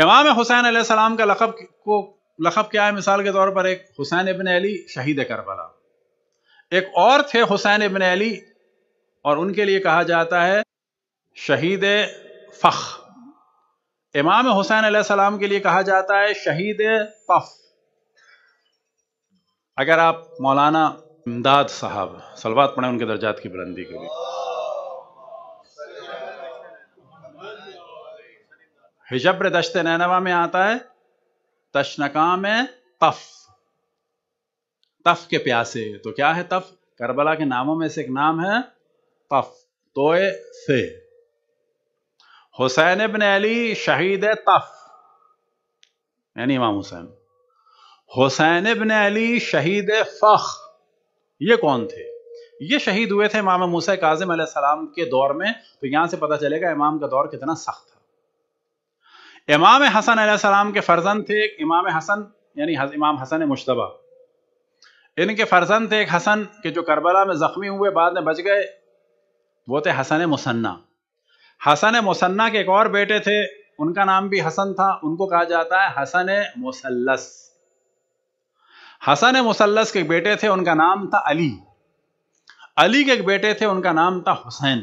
امام حسین علیہ السلام کا لقب کو لقب کیا ہے مثال کے طور پر ایک حسین ابن علی شہید کربلا ایک اور تھے حسین ابن علی اور ان کے لیے کہا جاتا ہے شہید فخ امام حسین علیہ السلام کے لیے کہا جاتا ہے شہید فخ اگر آپ مولانا امداد صاحب سلوات پڑھیں ان کے درجات کی بلندی کے لیے ہجبر دشت نینوا میں آتا ہے تشنکا میں تف تف کے پیاسے تو کیا ہے تف کربلا کے ناموں میں سے ایک نام ہے تف سے حسین علی شہید تف یعنی امام حسین حسین علی شہید فخ یہ کون تھے یہ شہید ہوئے تھے امام موسیٰ کاظم علیہ السلام کے دور میں تو یہاں سے پتہ چلے گا امام کا دور کتنا سخت امام حسن علیہ السلام کے فرزند تھے ایک امام حسن یعنی امام حسن مشتبہ ان کے فرزند تھے ایک حسن کے جو کربلا میں زخمی ہوئے بعد میں بچ گئے وہ تھے حسن مسنہ حسن مسنہ کے ایک اور بیٹے تھے ان کا نام بھی حسن تھا ان کو کہا جاتا ہے حسن مسلس حسن مسلس کے بیٹے تھے ان کا نام تھا علی علی کے ایک بیٹے تھے ان کا نام تھا حسین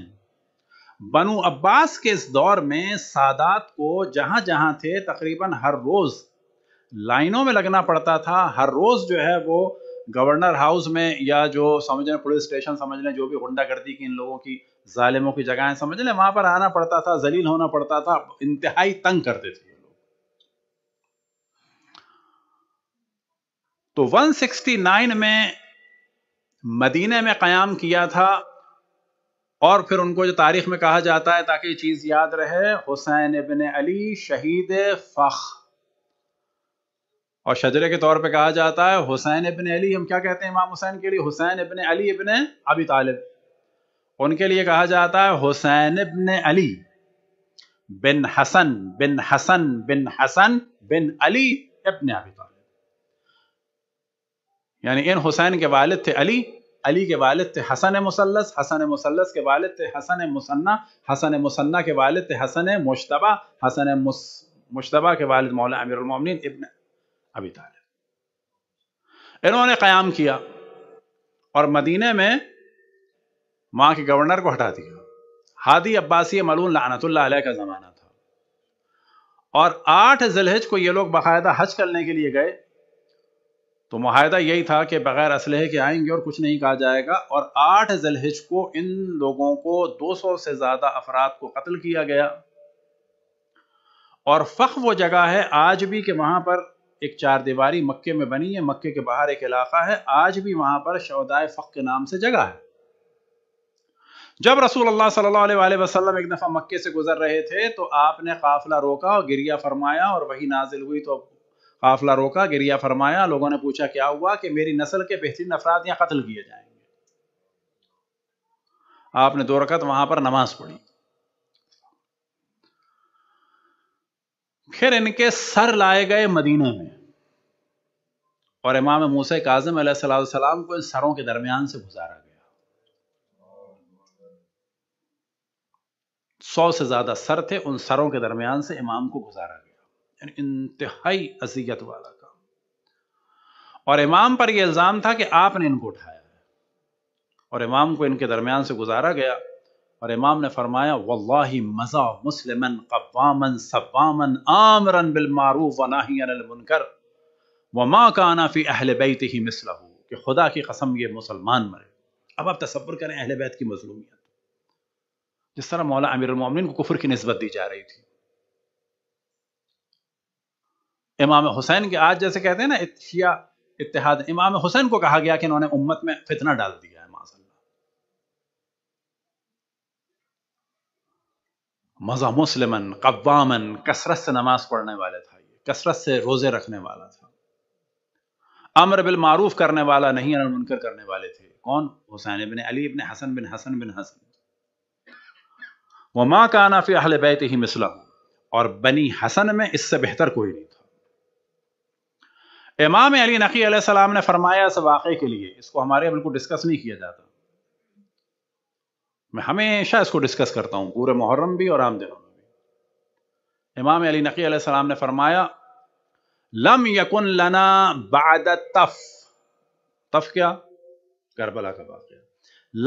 بنو عباس کے اس دور میں سادات کو جہاں جہاں تھے تقریباً ہر روز لائنوں میں لگنا پڑتا تھا ہر روز جو ہے وہ گورنر ہاؤس میں یا جو سمجھ لیں پولیس اسٹیشن جو بھی غنڈہ گردی کی ان لوگوں کی ظالموں کی جگہیں سمجھ لیں وہاں پر آنا پڑتا تھا زلیل ہونا پڑتا تھا انتہائی تنگ کرتے تھے تو ون سکسٹی نائن میں مدینہ میں قیام کیا تھا اور پھر ان کو جو تاریخ میں کہا جاتا ہے تاکہ یہ چیز یاد رہے حسین ابن علی شہید فخ اور شجرے کے طور پہ کہا جاتا ہے حسین ابن علی ہم کیا کہتے ہیں امام حسین کے لیے حسین ابن علی ابن ابی طالب ان کے لیے کہا جاتا ہے حسین ابن علی بن حسن بن حسن بن حسن بن علی ابن ابی طالب یعنی ان حسین کے والد تھے علی علی کے والد تھے حسن مسلس مسلس کے والد تھے حسن حسن مصنح کے والد تھے حسن مشتبہ حسن مشتبہ کے والد مولا امیر المومنین ابن ابی طالب انہوں نے قیام کیا اور مدینہ میں وہاں کے گورنر کو ہٹا دیا ہادی عباسی ملون لعنت اللہ علیہ کا زمانہ تھا اور آٹھ زلحج کو یہ لوگ باقاعدہ حج کرنے کے لیے گئے تو معاہدہ یہی تھا کہ بغیر اسلحے کے آئیں گے اور کچھ نہیں کہا جائے گا اور آٹھ زلحج کو ان لوگوں کو دو سو سے زیادہ افراد کو قتل کیا گیا اور فخ وہ جگہ ہے آج بھی کہ وہاں پر ایک چار دیواری مکے میں بنی ہے مکے کے باہر ایک علاقہ ہے آج بھی وہاں پر شودائے فخ کے نام سے جگہ ہے جب رسول اللہ صلی اللہ علیہ وسلم ایک دفعہ مکے سے گزر رہے تھے تو آپ نے قافلہ روکا اور گریہ فرمایا اور وہی نازل ہوئی تو قافلہ روکا گریہ فرمایا لوگوں نے پوچھا کیا ہوا کہ میری نسل کے بہترین افراد یہاں قتل کیے جائیں گے آپ نے دو رکعت وہاں پر نماز پڑھی پھر ان کے سر لائے گئے مدینہ میں اور امام موسیٰ کاظم علیہ علیہ السلام کو ان سروں کے درمیان سے گزارا گیا سو سے زیادہ سر تھے ان سروں کے درمیان سے امام کو گزارا گیا یعنی انتہائی اذیت والا کام اور امام پر یہ الزام تھا کہ آپ نے ان کو اٹھایا ہے اور امام کو ان کے درمیان سے گزارا گیا اور امام نے فرمایا واللہ مزا مسلمن و بالمعروف وناہین المنکر وما کانا فی اہل بیت ہی مثلہو کہ خدا کی قسم یہ مسلمان مرے اب آپ تصور کریں اہل بیت کی مظلومیت جس طرح مولا امیر المومنین کو کفر کی نسبت دی جا رہی تھی امام حسین کے آج جیسے کہتے ہیں نا اتحاد امام حسین کو کہا گیا کہ انہوں نے امت میں فتنہ ڈال دیا ہے مزہ مسلمن قوامن کثرت سے نماز پڑھنے والے تھا یہ کثرت سے روزے رکھنے والا تھا امر بالمعروف کرنے والا نہیں منکر کرنے والے تھے کون حسین علی حسن بن حسن بن حسن وما کانا فی اہل بیت ہی مسلم اور بنی حسن میں اس سے بہتر کوئی نہیں امام علی نقی علیہ السلام نے فرمایا اس واقعے کے لیے اس کو ہمارے بالکل ڈسکس نہیں کیا جاتا میں ہمیشہ اس کو ڈسکس کرتا ہوں پورے محرم بھی اور عام دنوں میں بھی امام علی نقی علیہ السلام نے فرمایا لم یکن لنا بعد تف تف کیا کربلا کا واقعہ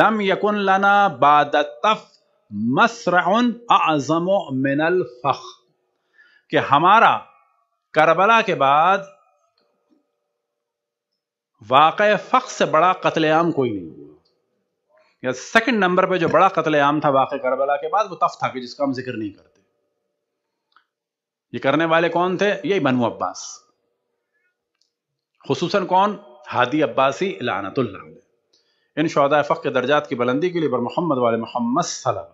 لم یکن لنا بعد تف مسرع اعظم من الفخ کہ ہمارا کربلا کے بعد واقع فخ سے بڑا قتل عام کوئی نہیں ہوا یا سیکنڈ نمبر پہ جو بڑا قتل عام تھا واقع کربلا کے بعد وہ تف تھا کہ جس کا ہم ذکر نہیں کرتے یہ کرنے والے کون تھے یہی بنو عباس خصوصاً کون ہادی عباسی لعنت اللہ ان شہدائے فخ کے درجات کی بلندی کے لیے بر محمد والے محمد صلی اللہ